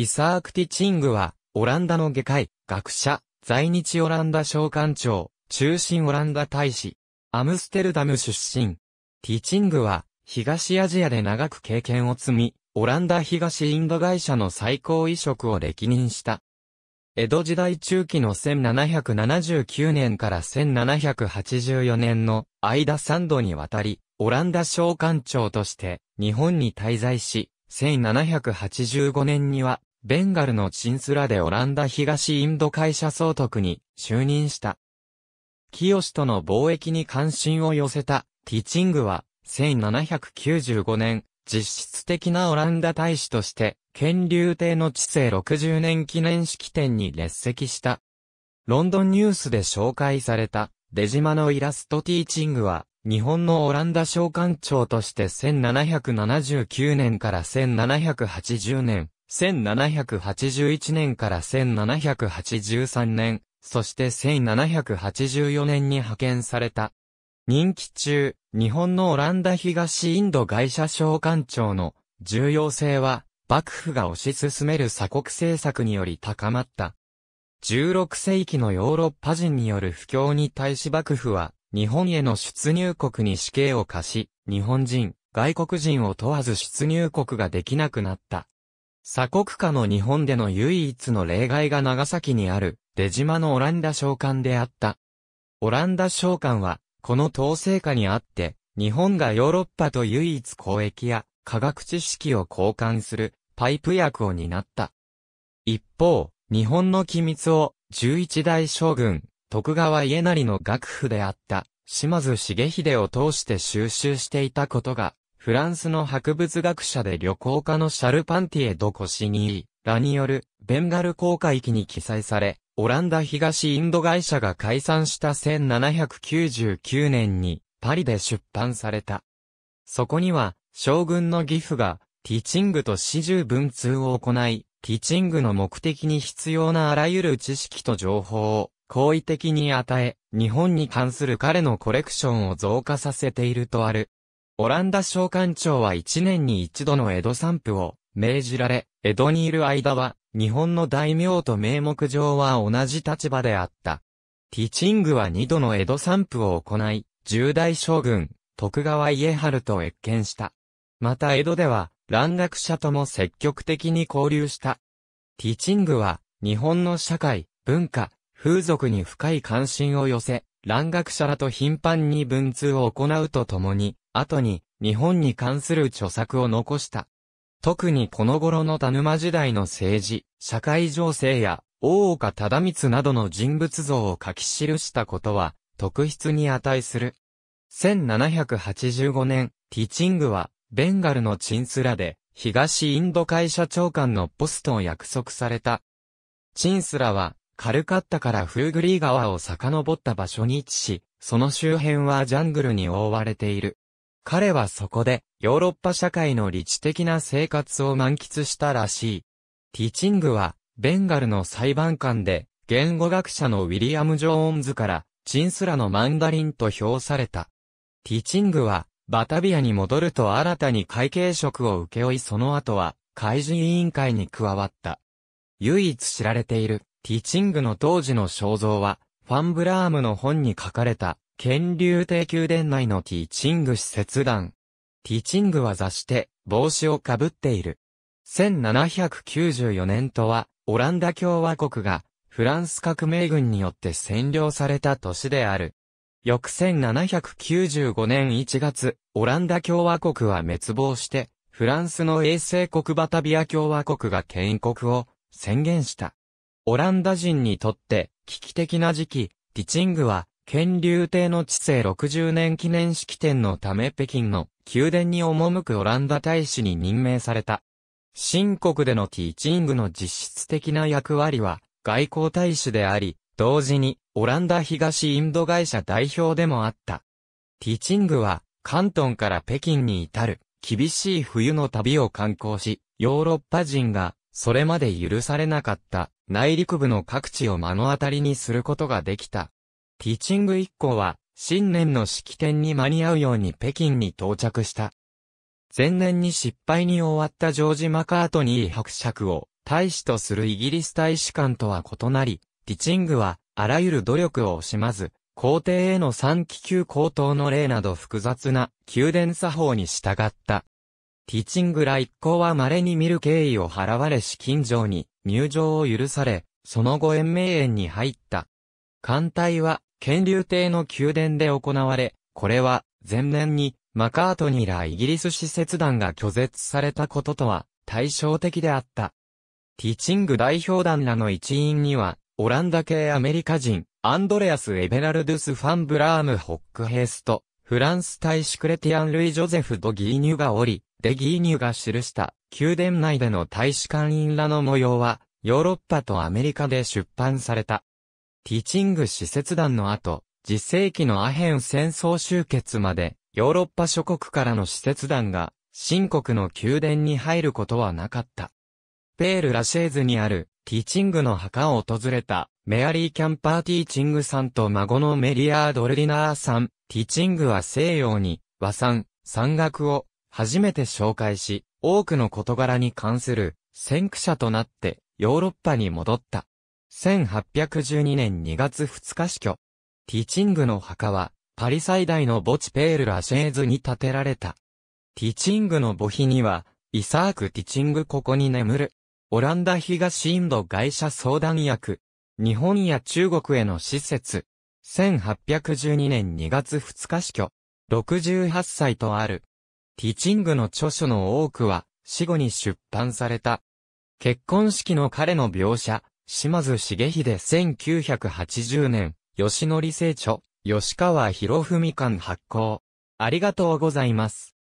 イサーク・ティチングは、オランダの外科医、学者、在日オランダ商館長、中心オランダ大使、アムステルダム出身。ティチングは、東アジアで長く経験を積み、オランダ東インド会社の最高移植を歴任した。江戸時代中期の1779年から1784年の間3度にわたり、オランダ商館長として日本に滞在し、1785年にはベンガルのチンスラでオランダ東インド会社総督に就任した。清との貿易に関心を寄せたティチングは1795年、実質的なオランダ大使として、建立帝の治世60年記念式典に列席した。ロンドンニュースで紹介された出島のイラストティーチングは、日本のオランダ商館長として1779年から1780年、1781年から1783年、そして1784年に派遣された。任期中、日本のオランダ東インド外車商館長の重要性は、幕府が推し進める鎖国政策により高まった。16世紀のヨーロッパ人による不況に対し幕府は、日本への出入国に死刑を課し、日本人、外国人を問わず出入国ができなくなった。鎖国下の日本での唯一の例外が長崎にある、出島のオランダ商館であった。オランダ商館は、この統制下にあって、日本がヨーロッパと唯一交易や科学知識を交換するパイプ役を担った。一方、日本の機密を11代将軍、徳川家成の楽府であった島津重秀を通して収集していたことがフランスの博物学者で旅行家のシャルパンティエ・ド・コシニーらによるベンガル航海記に記載され、オランダ東インド会社が解散した1799年にパリで出版された。そこには、将軍の義父がティチングと四十文通を行い、ティチングの目的に必要なあらゆる知識と情報を好意的に与え、日本に関する彼のコレクションを増加させているとある。オランダ商館長は一年に一度の江戸散布を命じられ、江戸にいる間は、日本の大名と名目上は同じ立場であった。ティチングは二度の江戸散布を行い、十大将軍、徳川家春と謁見した。また江戸では、蘭学者とも積極的に交流した。ティチングは、日本の社会、文化、風俗に深い関心を寄せ、蘭学者らと頻繁に文通を行うとともに、後に日本に関する著作を残した。特にこの頃の田沼時代の政治、社会情勢や大岡忠光などの人物像を書き記したことは特筆に値する。1785年、ティチングはベンガルのチンスラで東インド会社長官のポストを約束された。チンスラはカルカッタからフーグリー川を遡った場所に位置し、その周辺はジャングルに覆われている。彼はそこで、ヨーロッパ社会の理知的な生活を満喫したらしい。ティチングは、ベンガルの裁判官で、言語学者のウィリアム・ジョーンズから、チンスラのマンダリンと評された。ティチングは、バタビアに戻ると新たに会計職を請け負いその後は、開示委員会に加わった。唯一知られている、ティチングの当時の肖像は、ファンブラームの本に書かれた、権流帝宮殿内のティーチング使節団。ティーチングは座して帽子をかぶっている。1794年とは、オランダ共和国がフランス革命軍によって占領された年である。翌1795年1月、オランダ共和国は滅亡して、フランスの衛星国バタビア共和国が建国を宣言した。オランダ人にとって危機的な時期、ティチングは建立帝の治世60年記念式典のため北京の宮殿に赴くオランダ大使に任命された。新国でのティーチングの実質的な役割は外交大使であり、同時にオランダ東インド会社代表でもあった。ティーチングは関東から北京に至る厳しい冬の旅を観光し、ヨーロッパ人がそれまで許されなかった内陸部の各地を目の当たりにすることができた。ティチング一行は、新年の式典に間に合うように北京に到着した。前年に失敗に終わったジョージ・マカートニー伯爵を大使とするイギリス大使館とは異なり、ティチングはあらゆる努力を惜しまず、皇帝への三気球高等の例など複雑な宮殿作法に従った。ティチングら一行は稀に見る敬意を払われ資金上に入場を許され、その後延命園に入った。艦隊は建立帝の宮殿で行われ、これは、前年に、マカートニーらイギリス使節団が拒絶されたこととは、対照的であった。ティチング代表団らの一員には、オランダ系アメリカ人、アンドレアス・エベラルドゥス・ファン・ブラーム・ホック・ヘースト、フランス大使クレティアン・ルイ・ジョゼフ・ド・ギーニュがおり、デ・ギーニュが記した、宮殿内での大使館員らの模様は、ヨーロッパとアメリカで出版された。ティーチング使節団の後、実世紀のアヘン戦争終結まで、ヨーロッパ諸国からの使節団が、新国の宮殿に入ることはなかった。ペール・ラシェーズにある、ティーチングの墓を訪れた、メアリー・キャンパー・ティーチングさんと孫のメリアー・ドルディナーさん、ティーチングは西洋に、和産。山岳を、初めて紹介し、多くの事柄に関する、先駆者となって、ヨーロッパに戻った。1812年2月2日死去。ティチングの墓は、パリ最大の墓地ペール・ラシェーズに建てられた。ティチングの墓碑には、イサーク・ティチングここに眠る。オランダ東インド外車相談役。日本や中国への施設。1812年2月2日死去。68歳とある。ティチングの著書の多くは、死後に出版された。結婚式の彼の描写、島津茂秀1980年、吉則清著、吉川博文館発行。ありがとうございます。